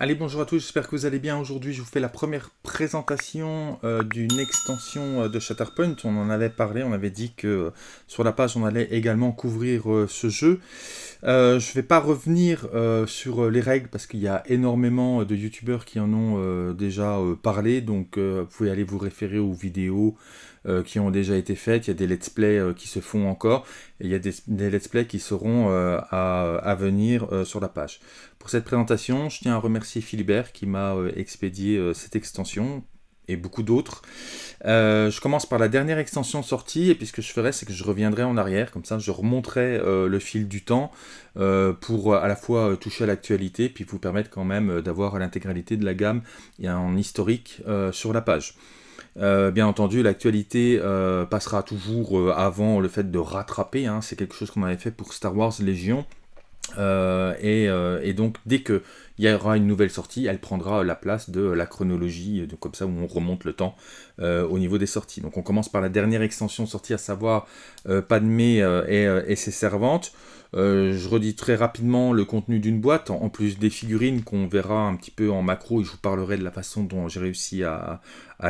Allez, bonjour à tous, j'espère que vous allez bien. Aujourd'hui, je vous fais la première présentation euh, d'une extension euh, de Shatterpoint. On en avait parlé, on avait dit que euh, sur la page, on allait également couvrir ce jeu. je ne vais pas revenir sur les règles parce qu'il y a énormément de youtubeurs qui en ont déjà parlé, donc vous pouvez aller vous référer aux vidéos euh, qui ont déjà été faites, il y a des let's play euh, qui se font encore, et il y a des, let's play qui seront euh, à, venir sur la page. Pour cette présentation, je tiens à remercier Philibert qui m'a expédié cette extension et beaucoup d'autres. je commence par la dernière extension sortie, et puis ce que je ferai, c'est que je reviendrai en arrière, comme ça je remonterai le fil du temps pour à la fois toucher à l'actualité, puis vous permettre quand même d'avoir l'intégralité de la gamme et historique sur la page. Euh, bien entendu, l'actualité euh, passera toujours euh, avant le fait de rattraper. Hein. c'est quelque chose qu'on avait fait pour Star Wars Légion. Euh, euh, et, donc, dès qu'il y aura une nouvelle sortie, elle prendra la place de la chronologie, euh, de, comme ça, où on remonte le temps au niveau des sorties. Donc, on commence par la dernière extension sortie, à savoir Padmé et, ses servantes. je redis très rapidement le contenu d'une boîte, en, plus des figurines qu'on verra un petit peu en macro, et je vous parlerai de la façon dont j'ai réussi à,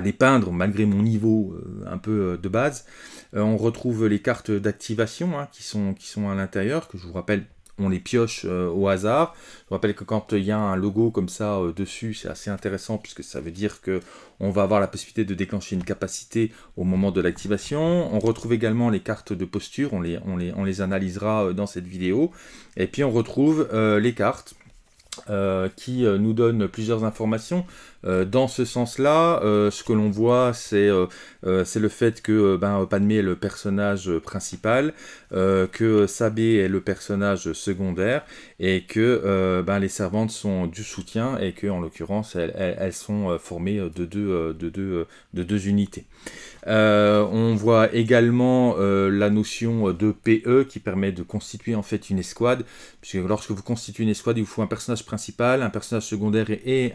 les peindre, malgré mon niveau un peu de base. on retrouve les cartes d'activation hein, qui, sont, qui sont à l'intérieur, que je vous rappelle on les pioche euh, au hasard. Je rappelle que quand il y a un logo comme ça euh, dessus, c'est assez intéressant puisque ça veut dire que on va avoir la possibilité de déclencher une capacité au moment de l'activation. On retrouve également les cartes de posture, on les, on les, on les analysera euh, dans cette vidéo. Et puis on retrouve les cartes. qui nous donnent plusieurs informations. Euh, dans ce sens-là, euh, ce que l'on voit, c'est euh, le fait que ben, est le personnage principal, que Sabé est le personnage secondaire, et que ben, les servantes sont du soutien, et que en l'occurrence, elles, sont formées de deux, unités. on voit également la notion de PE qui permet de constituer en fait une escouade, puisque lorsque vous constituez une escouade, il vous faut un personnage principal, un personnage secondaire et,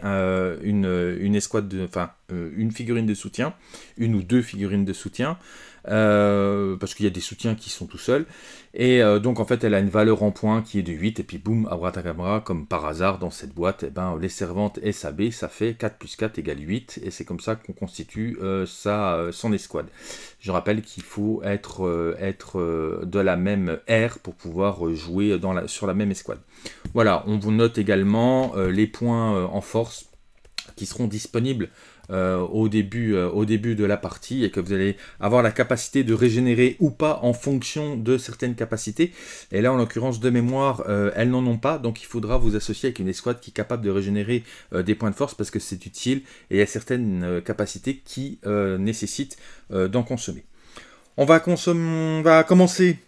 une euh, une escouade, de, enfin euh, une figurine de soutien, une ou deux figurines de soutien, euh, parce qu'il y a des soutiens qui sont tout seuls. Et donc en fait elle a une valeur en points qui est de 8, et puis boum, à abracadabra, comme par hasard dans cette boîte, et eh ben, les servantes SAB, ça fait 4 plus 4 égale 8, et c'est comme ça qu'on constitue sa, son escouade. Je rappelle qu'il faut être, être de la même R pour pouvoir jouer dans la, sur la même escouade. Voilà, on vous note également les points en force qui seront disponibles euh, au, début, euh, au début de la partie et que vous allez avoir la capacité de régénérer ou pas en fonction de certaines capacités. Et là, en l'occurrence, de mémoire, euh, elles n'en ont pas, donc il faudra vous associer avec une escouade qui est capable de régénérer des points de force parce que c'est utile et il y a certaines capacités qui nécessitent d'en consommer. On va, on va commencer,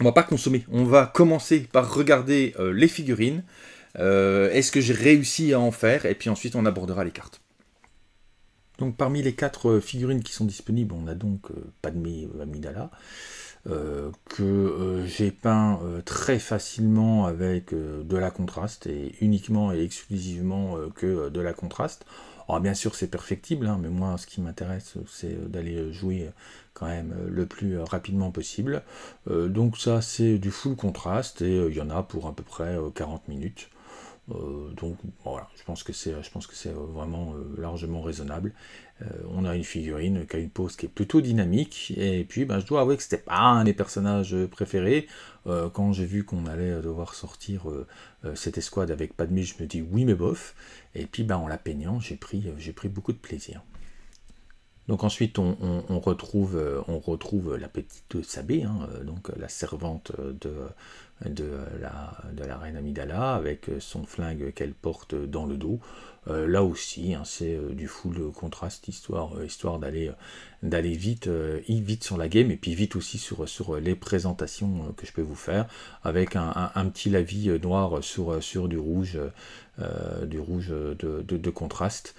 va pas consommer, on va commencer par regarder les figurines. Euh, est-ce que j'ai réussi à en faire Et puis ensuite, on abordera les cartes. Donc parmi les quatre euh, figurines qui sont disponibles, on a donc euh, Padmé Amidala, que j'ai peint très facilement avec de la contraste et uniquement et exclusivement que de la contraste. Alors bien sûr c'est perfectible, hein, mais moi ce qui m'intéresse c'est d'aller jouer quand même le plus rapidement possible. donc ça c'est du full contraste et il y en a pour à peu près 40 minutes. Euh, donc voilà, je pense que c'est, je pense que c'est euh, vraiment euh, largement raisonnable. on a une figurine qui a une pose qui est plutôt dynamique. Et puis, ben, je dois avouer que c'était pas un des personnages préférés. quand j'ai vu qu'on allait devoir sortir cette escouade avec Padmé, je me dis oui mais bof. Et puis, ben, en la peignant, j'ai pris, j'ai pris beaucoup de plaisir. Donc ensuite, on, retrouve, on retrouve la petite Sabé, hein, donc la servante de, de la, de la reine Amidala avec son flingue qu'elle porte dans le dos. Euh, là aussi, hein, c'est euh, du full contraste, histoire, euh, histoire d'aller vite, vite sur la game et puis vite aussi sur, sur les présentations que je peux vous faire avec un, petit lavis noir sur, du rouge, du rouge de, contraste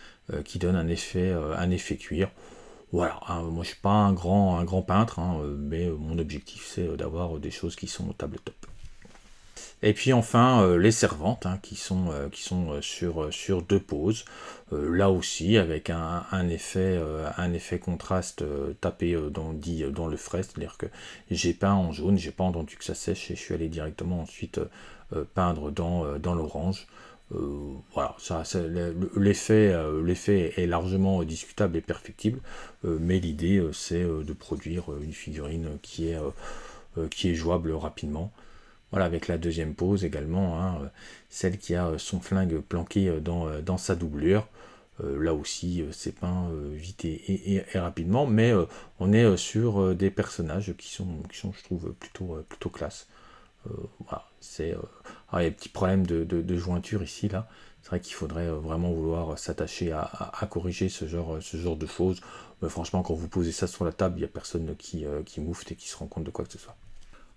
qui donne un effet, un effet cuir voilà, hein, moi je suis pas un grand, un grand peintre, hein, mais mon objectif c'est d'avoir des choses qui sont au table top. Et puis enfin euh, les servantes hein, qui sont, euh, qui sont euh, sur, deux poses, là aussi avec un, un effet, contraste tapé dans, le frais, c'est-à-dire que j'ai peint en jaune, j'ai pas entendu que ça sèche et je suis allé directement ensuite peindre dans, dans l'orange. voilà, l'effet, est largement discutable et perfectible, mais l'idée c'est de produire une figurine qui qui est jouable rapidement. Voilà, avec la deuxième pose également, hein, euh, celle qui a euh, son flingue planqué euh, dans, sa doublure. là aussi, c'est peint vite et, rapidement, mais on est sur des personnages qui sont, je trouve, plutôt, plutôt classe. voilà, c'est. il y a ah, un petit problème de, de, jointure ici, là. C'est vrai qu'il faudrait vraiment vouloir s'attacher à, corriger ce genre, ce genre de choses. Mais franchement, quand vous posez ça sur la table, il n'y a personne qui, qui moufte et qui se rend compte de quoi que ce soit.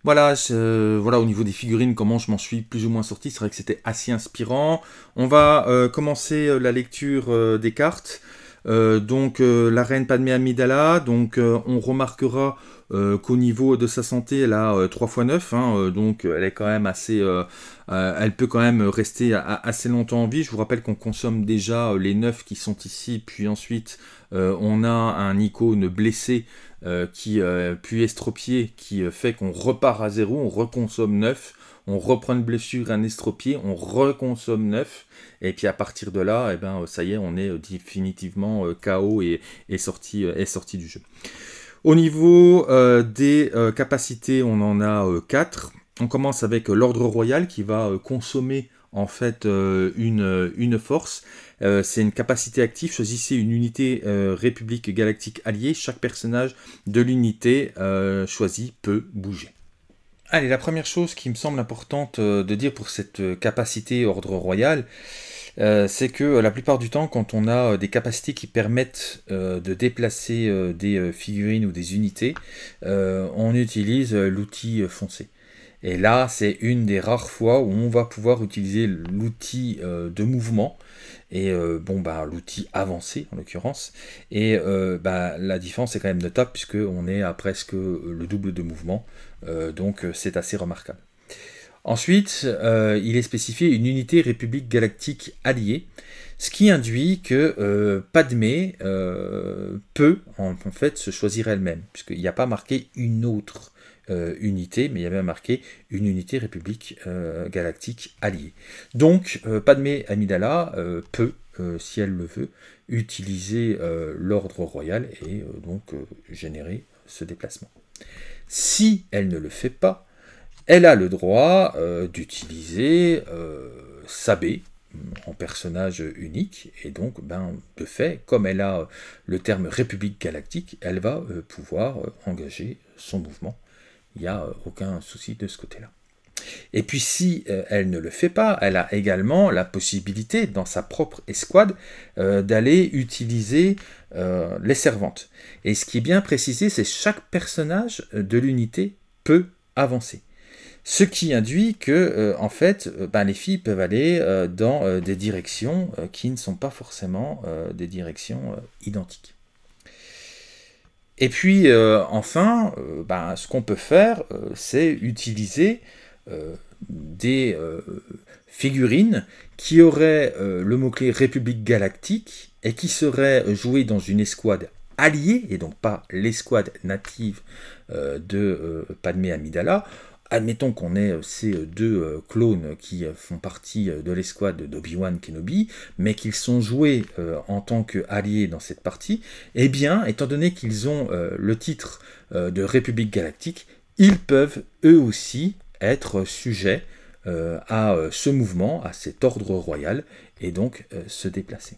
Voilà, euh, voilà au niveau des figurines, comment je m'en suis plus ou moins sorti. C'est vrai que c'était assez inspirant. On va euh, commencer euh, la lecture des cartes. donc la reine Padmé Amidala, donc on remarquera qu'au niveau de sa santé, elle a 3 x 9, donc elle est quand même assez, euh, elle peut quand même rester assez longtemps en vie. Je vous rappelle qu'on consomme déjà euh, les 9 qui sont ici, puis ensuite euh, on a un icône blessé, qui, puis estropié, qui fait qu'on repart à zéro, on reconsomme 9, on reprend une blessure, un estropié, on reconsomme 9, et puis à partir de là, et eh ben, ça y est, on est définitivement KO et, sorti, est sorti du jeu. Au niveau des capacités, on en a 4 on commence avec euh, l'ordre royal qui va euh, consommer en fait euh, une, force. C'est une capacité active. Choisissez une unité République Galactique alliée. Chaque personnage de l'unité choisie peut bouger. Allez, la première chose qui me semble importante de dire pour cette capacité ordre royal, c'est que la plupart du temps, quand on a des capacités qui permettent de déplacer des figurines ou des unités, on utilise l'outil foncé. Et là, c'est une des rares fois où on va pouvoir utiliser l'outil euh, de mouvement et euh, bon bah l'outil avancé en l'occurrence et euh, bah, la différence est quand même notable puisque on est à presque le double de mouvement donc c'est assez remarquable ensuite il est spécifié une unité république galactique alliée ce qui induit que Padmé peut en, en, fait se choisir elle-même puisqu'il n'y a pas marqué une autre euh, unité, mais il y avait marqué une unité république euh, galactique alliée. Donc, euh, Padmé Amidala euh, peut, si elle le veut, utiliser l'ordre royal et donc générer ce déplacement. Si elle ne le fait pas, elle a le droit d'utiliser Sabé, en personnage unique, et donc, ben, de fait, comme elle a le terme République galactique, elle va pouvoir engager son mouvement il n'y a euh, aucun souci de ce côté-là. Et puis si euh, elle ne le fait pas, elle a également la possibilité dans sa propre escouade euh, d'aller utiliser les servantes. Et ce qui est bien précisé, c'est chaque personnage de l'unité peut avancer. Ce qui induit que, en fait, ben, les filles peuvent aller dans des directions qui ne sont pas forcément des directions identiques. Et puis euh, enfin, euh, ben, ce qu'on peut faire, euh, c'est utiliser des figurines qui auraient le mot-clé République galactique et qui seraient jouées dans une escouade alliée, et donc pas l'escouade native de Padmé Amidala, admettons qu'on ait euh, ces euh, deux euh, clones qui font partie de l'escouade d'Obi-Wan Kenobi, mais qu'ils sont joués en tant qu'alliés dans cette partie, eh bien, étant donné qu'ils ont le titre de République Galactique, ils peuvent eux aussi être sujets à ce mouvement, à cet ordre royal, et donc se déplacer.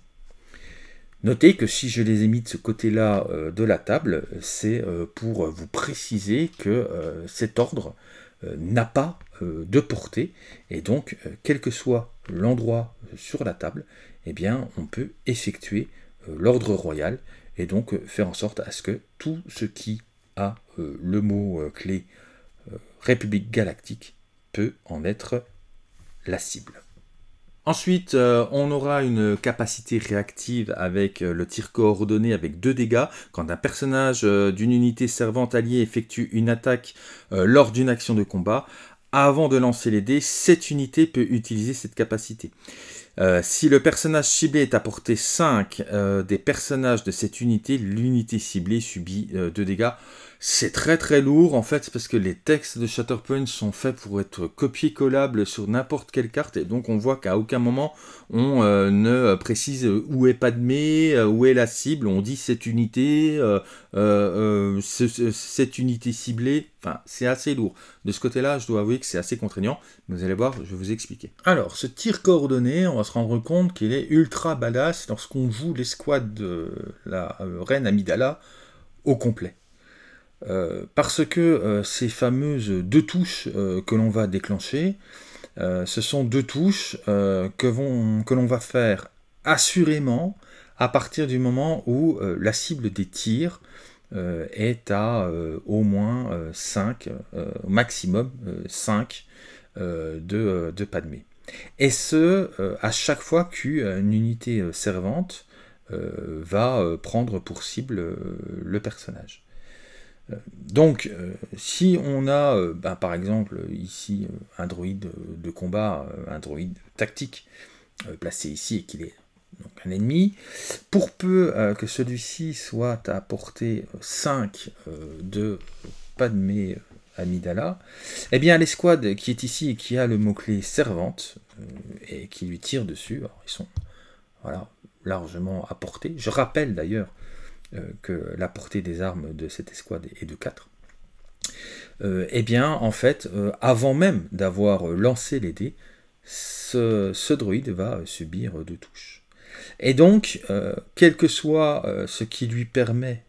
Notez que si je les ai mis de ce côté-là de la table, c'est pour vous préciser que cet ordre euh, n'a pas euh, de portée, et donc, euh, quel que soit l'endroit sur la table, eh bien, on peut effectuer l'ordre royal, et donc faire en sorte à ce que tout ce qui a le mot clé République galactique peut en être la cible. Ensuite, euh, on aura une capacité réactive avec euh, le tir coordonné avec deux dégâts. Quand un personnage euh, d'une unité servante alliée effectue une attaque lors d'une action de combat, avant de lancer les dés, cette unité peut utiliser cette capacité. si le personnage ciblé est à portée 5 des personnages de cette unité, l'unité ciblée subit 2 dégâts. C'est très très lourd en fait parce que les textes de Shatterpoint sont faits pour être copier-collables sur n'importe quelle carte et donc on voit qu'à aucun moment on euh, ne euh, précise euh, où est Padmé, où est la cible, on dit cette unité, cette unité ciblée, enfin c'est assez lourd. De ce côté-là je dois avouer que c'est assez contraignant, mais vous allez voir je vais vous expliquer. Alors ce tir coordonné on va se rendre compte qu'il est ultra badass lorsqu'on joue l'escouade de la reine Amidala au complet. Euh, parce que euh, ces fameuses deux touches euh, que l'on va déclencher, ce sont deux touches que, l'on va faire assurément à partir du moment où la cible des tirs est à au moins 5, au maximum 5 de, de Padmé. Et ce, à chaque fois qu'une unité servante va prendre pour cible le personnage. Donc, euh, si on a, euh, ben, par exemple, ici, euh, un droïde de combat, un droïde tactique, placé ici et qu'il est un ennemi, pour peu que celui-ci soit à portée 5 de Padmé Amidala, eh bien l'escouade qui est ici et qui a le mot-clé servante, et qui lui tire dessus, ils sont voilà, largement à portée. Je rappelle d'ailleurs euh, que la portée des armes de cette escouade est de 4, euh, eh bien, en fait, euh, avant même d'avoir lancé les dés, ce, druide va subir deux touches. Et donc, quel que soit ce qui lui permet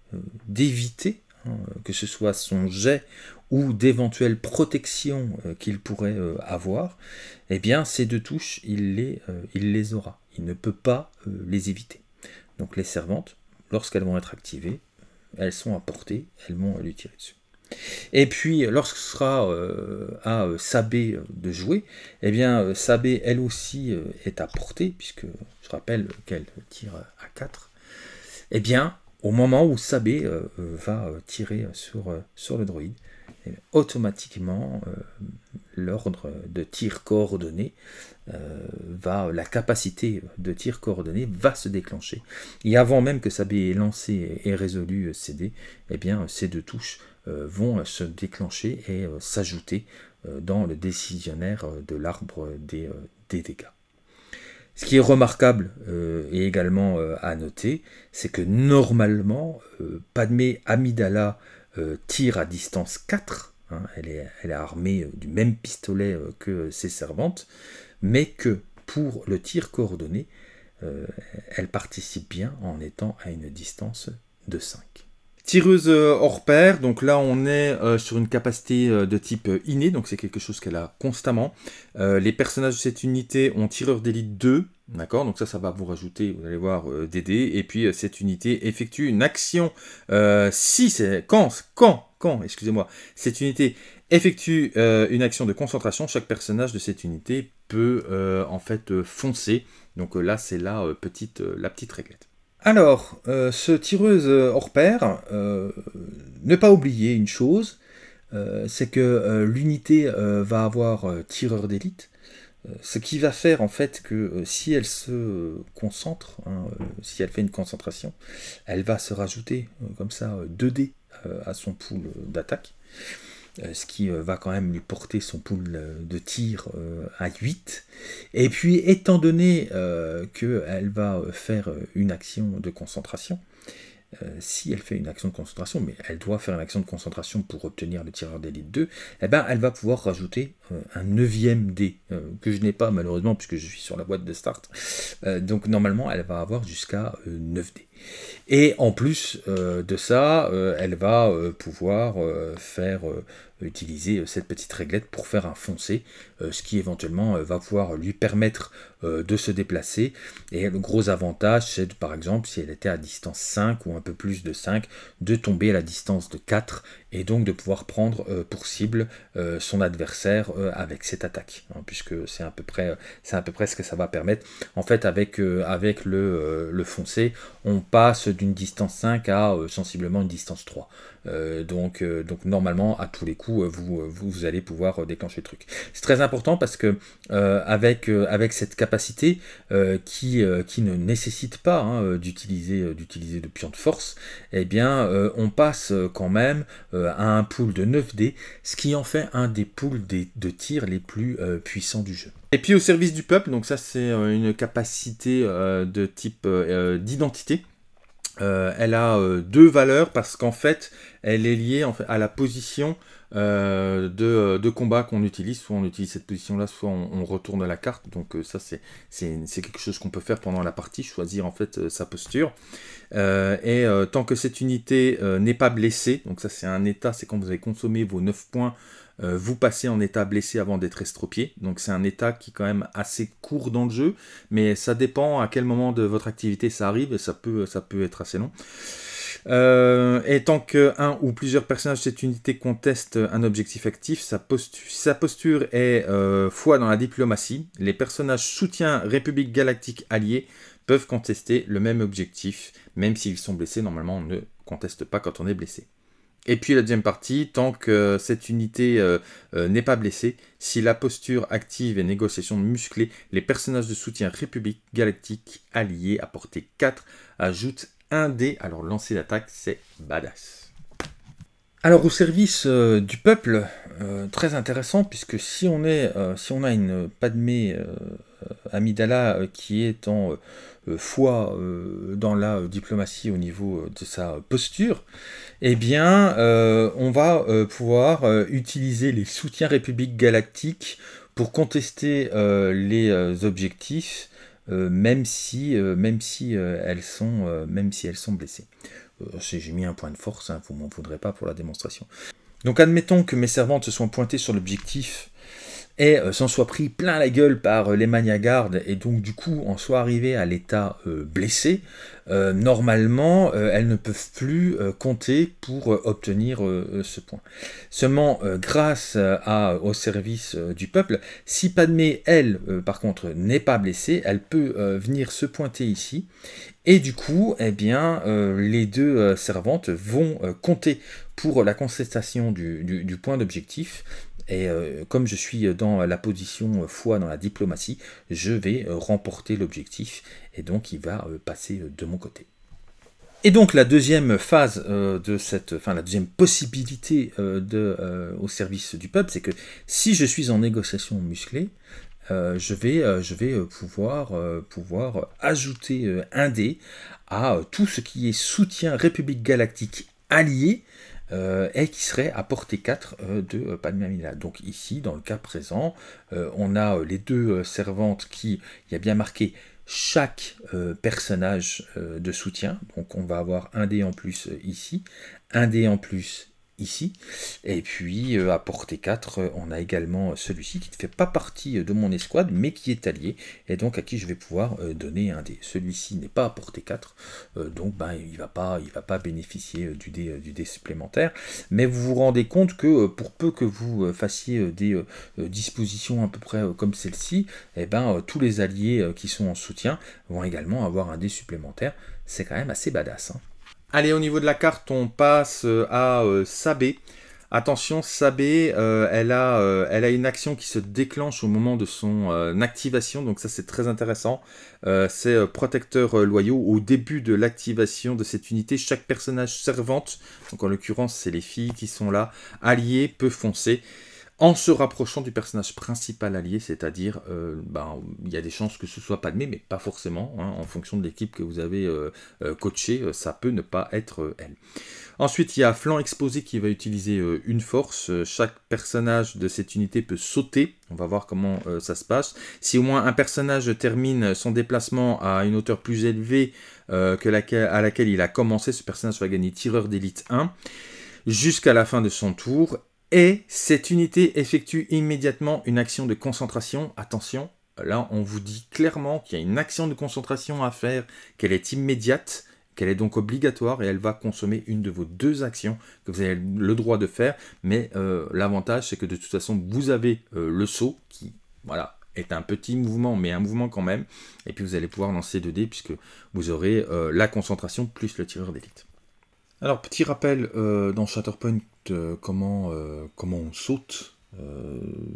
d'éviter, hein, que ce soit son jet ou d'éventuelles protections qu'il pourrait avoir, eh bien, ces deux touches, il les aura. Il ne peut pas les éviter. Donc les servantes lorsqu'elles vont être activées, elles sont à portée, elles vont lui tirer dessus. Et puis, euh, lorsque ce sera euh, à euh, Sabé de jouer, eh bien, Sabé, elle aussi, est à portée, puisque je rappelle qu'elle tire à 4. Eh bien, au moment où Sabé va tirer sur, sur le droïde, automatiquement euh, l'ordre de tir coordonné euh, va, la capacité de tir coordonné va se déclencher. Et avant même que sa ait est lancée et résolu euh, CD, et eh bien ces deux touches vont se déclencher et s'ajouter dans le décisionnaire de l'arbre des, des, dégâts. Ce qui est remarquable et également à noter, c'est que normalement, Padmé Amidala euh, tire à distance 4. Hein, elle, est, elle, est, armée euh, du même pistolet euh, que ses servantes, mais que pour le tir coordonné, elle participe bien en étant à une distance de 5. Tireuse euh, hors pair, donc là on est euh, sur une capacité euh, de type innée, donc c'est quelque chose qu'elle a constamment. les personnages de cette unité ont tireur d'élite 2, D'accord Donc ça, ça va vous rajouter, vous allez voir, des dés. Et puis, cette unité effectue une action. si, c'est... Quand Quand Quand Excusez-moi. Cette unité effectue une action de concentration. Chaque personnage de cette unité peut, en fait, foncer. Donc là, c'est la, petite, la petite réglette. Alors, euh, ce tireuse hors pair, euh, ne pas oublier une chose, euh, c'est que l'unité va avoir tireur d'élite, ce qui va faire en fait que si elle se concentre, hein, si elle fait une concentration, elle va se rajouter comme ça 2D à son pool d'attaque. Euh, ce qui euh, va quand même lui porter son pool euh, de tir à 8. Et puis, étant donné qu'elle va faire une action de concentration, si elle fait une action de concentration, mais elle doit faire une action de concentration pour obtenir le tireur d'élite 2, eh ben, elle va pouvoir rajouter un neuvième dé, que je n'ai pas malheureusement puisque je suis sur la boîte de start. donc normalement, elle va avoir jusqu'à 9 dés. Et en plus euh, de ça, euh, elle va euh, pouvoir faire utiliser cette petite réglette pour faire un foncé, ce qui éventuellement va pouvoir lui permettre de se déplacer. Et le gros avantage, c'est par exemple, si elle était à distance 5 ou un peu plus de 5, de tomber à la distance de 4 et donc de pouvoir prendre pour cible son adversaire avec cette attaque, hein, puisque c'est à, peu près, à peu près ce que ça va permettre. En fait, avec, avec le, le foncé, on passe d'une distance 5 à euh, sensiblement une distance 3. Euh, donc, euh, donc normalement, à tous les coups, vous, vous, allez pouvoir déclencher le truc. C'est très important parce que avec, avec cette capacité qui, qui ne nécessite pas hein, d'utiliser d'utiliser de pions de force, eh bien, on passe quand même à un pool de 9 d ce qui en fait un des pools de tir les plus puissants du jeu. Et puis au service du peuple, donc ça c'est une capacité de type d'identité euh, elle a euh, deux valeurs parce qu'en fait, elle est liée à la position euh, de, combat qu'on utilise. Soit on utilise cette position-là, soit on, on, retourne la carte. Donc ça, c'est quelque chose qu'on peut faire pendant la partie, choisir en fait sa posture. et tant que cette unité n'est pas blessée, donc ça c'est un état, c'est quand vous avez consommé vos 9 points euh, vous passez en état blessé avant d'être estropié. Donc c'est un état qui est quand même assez court dans le jeu, mais ça dépend à quel moment de votre activité ça arrive, et ça peut, être assez long. Euh, et tant qu'un ou plusieurs personnages de cette unité contestent un objectif actif, sa, posture est euh, foi dans la diplomatie. Les personnages soutien République Galactique alliée peuvent contester le même objectif, même s'ils sont blessés. Normalement, on ne conteste pas quand on est blessé. Et puis la deuxième partie, tant que cette unité euh, euh, n'est pas blessée, si la posture active et négociation musclée, les personnages de soutien République Galactique alliés à portée 4 ajoutent un dé Alors lancer d'attaque, c'est badass. Alors au service euh, du peuple, très intéressant puisque si on, est, si on a une Padmé Amidala qui est en foi dans la diplomatie au niveau de sa posture, eh bien, euh, on va euh, pouvoir euh, utiliser les soutiens République Galactique pour contester les objectifs, même si, même si elles sont, même si elles sont blessées. J'ai mis un point de force, hein, vous m'en voudrez pas pour la démonstration. Donc admettons que mes servantes se soient pointées sur l'objectif et euh, s'en soit pris plein la gueule par euh, les maniagardes et donc du coup en soit arrivé à l'état euh, blessé, normalement elles ne peuvent plus compter pour obtenir ce point. Seulement grâce à, au service du peuple, si Padmé elle par contre n'est pas blessée, elle peut venir se pointer ici et du coup, eh bien, les deux servantes vont compter pour la contestation du point d'objectif, et euh, comme je suis dans la position foi dans la diplomatie, je vais remporter l'objectif et donc il va euh, passer de mon côté. Et donc la deuxième phase euh, de cette, enfin la deuxième possibilité de, au service du peuple, c'est que si je suis en négociation musclée, je vais, je vais pouvoir, pouvoir ajouter un dé à tout ce qui est soutien République Galactique allié euh, et qui serait à portée 4 euh, de euh, Mina. Donc ici, dans le cas présent, on a les deux servantes qui, il y a bien marqué chaque personnage de soutien, donc on va avoir un dé en plus ici, un dé en plus ici. Et puis euh, à portée 4, euh, on a également euh, celui-ci qui ne fait pas partie de mon escouade, mais qui est allié, et donc à qui je vais pouvoir donner un dé. Celui-ci n'est pas à portée 4, donc ben, il ne va, pas, il va pas bénéficier du dé, du dé supplémentaire. Mais vous vous rendez compte que pour peu que vous fassiez des dispositions à peu près comme celle-ci, eh ben, tous les alliés qui sont en soutien vont également avoir un dé supplémentaire. C'est quand même assez badass. Hein. Allez, au niveau de la carte, on passe euh, à euh, Sabé. Attention, Sabé, euh, elle, a, elle, a, une action qui se déclenche au moment de son activation, donc ça c'est très intéressant. c'est protecteur loyaux. Au début de l'activation de cette unité, chaque personnage servante, donc en l'occurrence c'est les filles qui sont là, alliées, peut foncer en se rapprochant du personnage principal allié, c'est-à-dire, euh, ben, il y a des chances que ce soit Padmé, mais pas forcément, hein, en fonction de l'équipe que vous avez euh, euh, coachée, ça peut ne pas être elle. Ensuite, il y a Flanc Exposé qui va utiliser une force. Chaque personnage de cette unité peut sauter. On va voir comment ça se passe. Si au moins un personnage termine son déplacement à une hauteur plus élevée que à laquelle il a commencé, ce personnage va gagner tireur d'élite 1 jusqu'à la fin de son tour et cette unité effectue immédiatement une action de concentration. Attention, là on vous dit clairement qu'il y a une action de concentration à faire, qu'elle est immédiate, qu'elle est donc obligatoire et elle va consommer une de vos deux actions que vous avez le droit de faire. Mais euh, l'avantage, c'est que de toute façon, vous avez euh, le saut qui, voilà, est un petit mouvement, mais un mouvement quand même. Et puis vous allez pouvoir lancer 2 dés puisque vous aurez euh, la concentration plus le tireur d'élite. Alors, petit rappel euh, dans Shatterpoint, euh, comment, euh, comment on saute.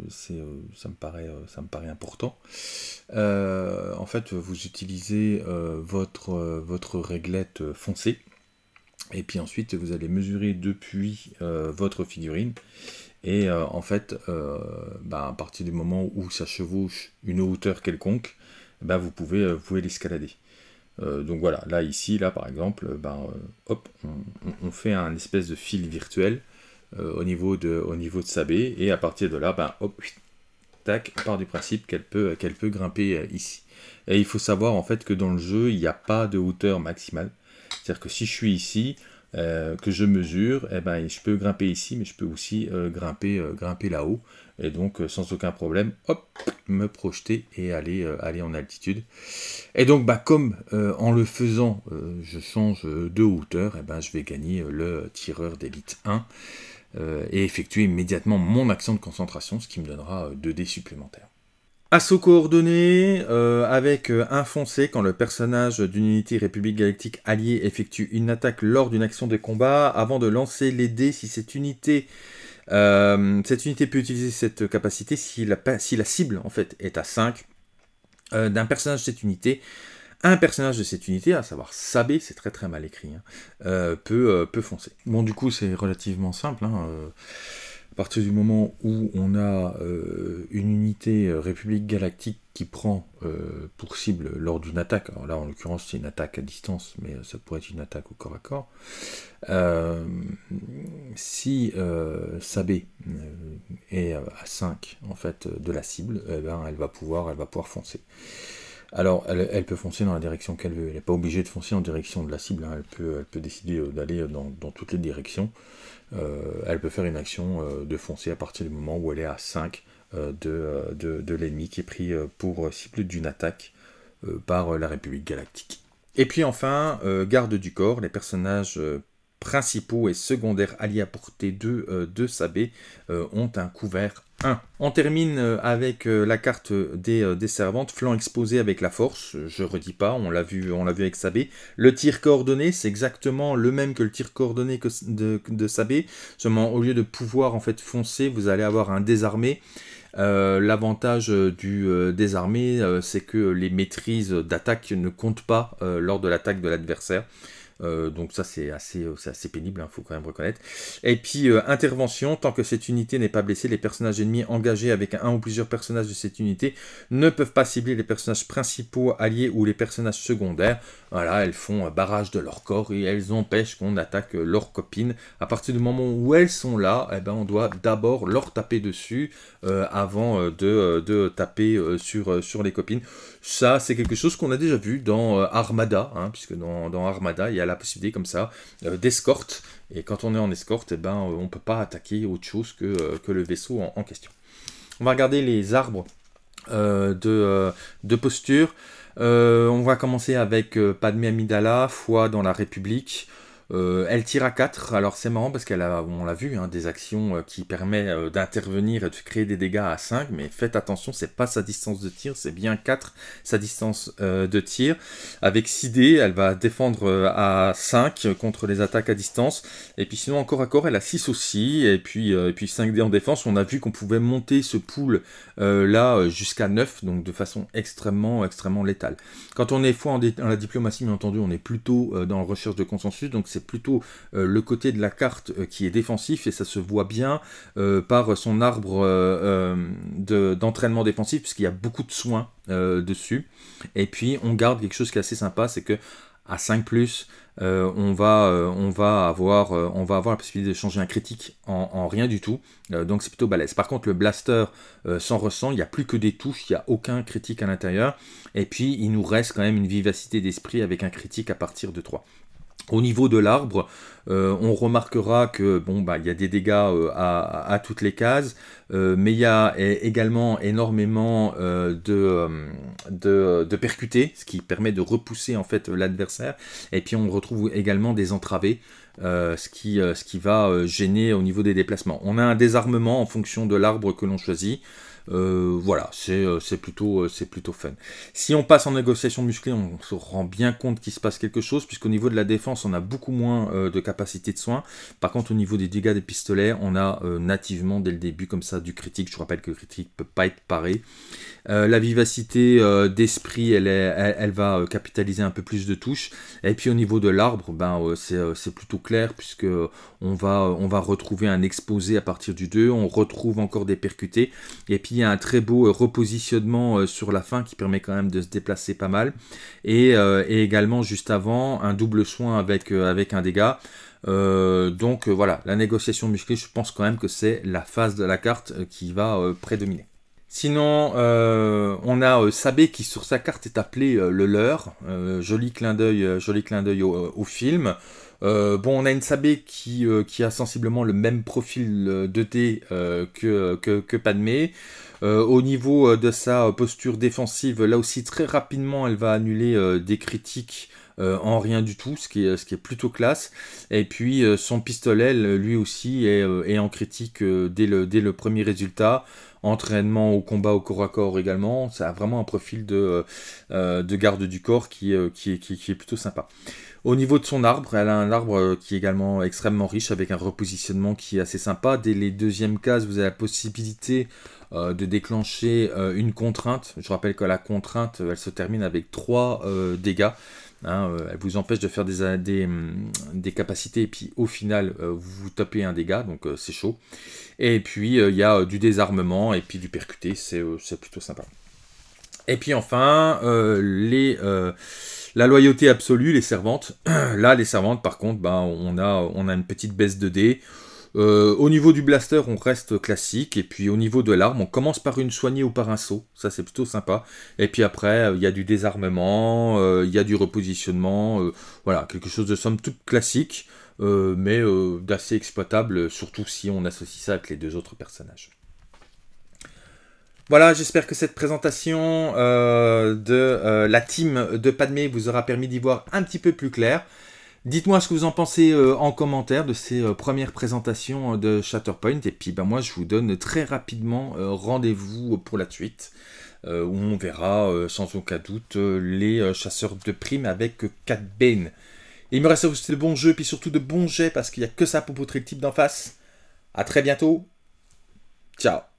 ça, me paraît, important. en fait, vous utilisez votre, votre réglette foncée. Et puis ensuite, vous allez mesurer depuis votre figurine. Et en fait, bah, à partir du moment où ça chevauche une hauteur quelconque, bah, vous pouvez, vous pouvez l'escalader. Euh, donc voilà, là ici, là par exemple, euh, ben, euh, hop, on, fait un espèce de fil virtuel au, niveau de, sa baie, et à partir de là, ben, hop, tac, on part du principe qu'elle peut, qu'elle peut grimper ici. Et il faut savoir en fait que dans le jeu, il n'y a pas de hauteur maximale. C'est-à-dire que si je suis ici, euh, que je mesure, eh ben, je peux grimper ici, mais je peux aussi euh, grimper, euh, grimper là-haut. Et donc, sans aucun problème, hop, me projeter et aller, aller en altitude. Et donc, bah, comme en le faisant, je change de hauteur, et eh ben, je vais gagner le tireur d'élite 1 et effectuer immédiatement mon action de concentration, ce qui me donnera 2 dés supplémentaires. Assaut coordonné euh, avec euh, un foncé quand le personnage d'une unité République Galactique alliée effectue une attaque lors d'une action de combat avant de lancer les dés si cette unité euh, cette unité peut utiliser cette capacité si la, si la cible en fait est à 5 euh, d'un personnage de cette unité un personnage de cette unité, à savoir Sabé, c'est très très mal écrit, hein, euh, peut, peut, foncer. Bon, du coup, c'est relativement simple. Hein, à partir du moment où on a euh, une unité euh, République Galactique qui prend euh, pour cible lors d'une attaque, alors là en l'occurrence c'est une attaque à distance, mais ça pourrait être une attaque au corps à corps, euh, si Sabé est à 5 en fait de la cible, eh ben, elle va pouvoir elle va pouvoir foncer. Alors, elle, peut foncer dans la direction qu'elle veut. Elle n'est pas obligée de foncer en direction de la cible. Hein. Elle, peut, elle, peut, décider euh, d'aller euh, dans, toutes les directions. Euh, elle peut faire une action de foncer à partir du moment où elle est à 5 de, l'ennemi qui est pris pour cible d'une attaque par la République galactique. Et puis enfin, garde du corps, les personnages principaux et secondaires alliés à portée 2 de Sabé ont un couvert on termine euh, avec euh, la carte euh, des, servantes, flanc exposé avec la force, je redis pas, on l'a vu, on l'a vu avec Sabé. Le tir coordonné, c'est exactement le même que le tir coordonné de, Sabé, seulement au lieu de pouvoir en fait foncer, vous allez avoir un désarmé. L'avantage du désarmé, c'est que les maîtrises d'attaque ne comptent pas lors de l'attaque de l'adversaire. Euh, donc ça c'est assez, euh, assez pénible, il hein, faut quand même reconnaître. Et puis euh, intervention, tant que cette unité n'est pas blessée, les personnages ennemis engagés avec un ou plusieurs personnages de cette unité ne peuvent pas cibler les personnages principaux alliés ou les personnages secondaires. Voilà, elles font barrage de leur corps et elles empêchent qu'on attaque leurs copines. À partir du moment où elles sont là, eh ben, on doit d'abord leur taper dessus avant de, taper sur, sur les copines. Ça c'est quelque chose qu'on a déjà vu dans Armada, hein, puisque dans, dans Armada il y a la possibilité comme ça euh, d'escorte. Et quand on est en escorte, et eh ben, euh, on peut pas attaquer autre chose que, euh, le vaisseau en, question. On va regarder les arbres de, de, posture. on va commencer avec Padme Amidala, foi dans la République. Euh, elle tire à 4, alors c'est marrant parce qu'elle a, on l'a vu, hein, des actions euh, qui permettent euh, d'intervenir et de créer des dégâts à 5, mais faites attention, c'est pas sa distance de tir, c'est bien 4 sa distance de tir. Avec 6 dés, elle va défendre à 5 contre les attaques à distance, et puis sinon encore à corps, elle a 6 aussi, et puis, puis 5 dés en défense, on a vu qu'on pouvait monter ce pool là jusqu'à 9, donc de façon extrêmement, extrêmement létale. Quand on est fois en, en la diplomatie, bien entendu, on est plutôt dans la recherche de consensus, donc c'est c'est plutôt euh, le côté de la carte euh, qui est défensif et ça se voit bien euh, par son arbre d'entraînement défensif puisqu'il y a beaucoup de soins dessus. Et puis on garde quelque chose qui est assez sympa, c'est que à 5 plus, on, va, avoir, la possibilité de changer un critique en, en rien du tout. donc c'est plutôt balèze. Par contre, le blaster s'en ressent, il n'y a plus que des touches, il n'y a aucun critique à l'intérieur. Et puis il nous reste quand même une vivacité d'esprit avec un critique à partir de 3. Au niveau de l'arbre, euh, on remarquera que bon bah il y a des dégâts euh, à, toutes les cases, euh, mais il y a également énormément de, de, percutés, ce qui permet de repousser en fait l'adversaire. Et puis on retrouve également des entravées. ce, qui, ce, qui, va gêner au niveau des déplacements. On a un désarmement en fonction de l'arbre que l'on choisit. Euh, voilà, c'est euh, plutôt, euh, plutôt fun. Si on passe en négociation musclée, on se rend bien compte qu'il se passe quelque chose, puisqu'au niveau de la défense, on a beaucoup moins de capacité de soins. Par contre, au niveau des dégâts des pistolets, on a nativement, dès le début, comme ça, du critique. Je rappelle que le critique ne peut pas être paré. la vivacité d'esprit, elle, elle, va capitaliser un peu plus de touches. Et puis au niveau de l'arbre, ben, c'est plutôt clair, puisque on va, on va retrouver un exposé à partir du 2, on retrouve encore des percutés, et puis a un très beau euh, repositionnement euh, sur la fin qui permet quand même de se déplacer pas mal. Et, euh, également juste avant, un double soin avec, avec un dégât. donc voilà, la négociation musclée, je pense quand même que c'est la phase de la carte qui va prédominer. Sinon, on a Sabé qui sur sa carte est appelé le leurre. joli clin d'œil, joli clin d'œil au, film. Euh, bon, on a une Sabé qui, euh, qui a sensiblement le même profil euh, de d que, que, que, Padmé. au niveau de sa posture défensive, là aussi très rapidement, elle va annuler des critiques en rien du tout, ce qui est, ce qui est plutôt classe. Et puis son pistolet, lui aussi, est, est en critique dès, le, dès le premier résultat entraînement au combat au corps à corps également. Ça a vraiment un profil de, de garde du corps qui, qui, qui, qui, est plutôt sympa. Au niveau de son arbre, elle a un arbre euh, qui est également extrêmement riche avec un repositionnement qui est assez sympa. Dès les deuxièmes cases, vous avez la possibilité euh, de déclencher euh, une contrainte. Je rappelle que la contrainte, elle se termine avec trois dégâts. Hein, elle vous empêche de faire des, des, mm, des capacités et puis au final vous, vous tapez un dégât donc c'est chaud et puis il y a du désarmement et puis du percuté c'est plutôt sympa et puis enfin les la loyauté absolue, les servantes. Là, les servantes, par contre, ben on, a, on a une petite baisse de dés. Euh, au niveau du blaster, on reste classique. Et puis au niveau de l'arme, on commence par une soignée ou par un saut. Ça, c'est plutôt sympa. Et puis après, euh, il y a du désarmement, euh, il y a du repositionnement. voilà, quelque chose de somme toute classique, mais d'assez exploitable, surtout si on associe ça avec les deux autres personnages. Voilà, j'espère que cette présentation euh, de euh, la team de Padmé vous aura permis d'y voir un petit peu plus clair. Dites-moi ce que vous en pensez euh, en commentaire de ces premières présentations de Shatterpoint. Et puis ben, moi, je vous donne très rapidement rendez-vous pour la suite, où on verra sans aucun doute les chasseurs de primes avec 4 Bane. il me reste à vous souhaiter de bons jeux, puis surtout de bons jets, parce qu'il n'y a que ça pour poutrer le type d'en face. A très bientôt. Ciao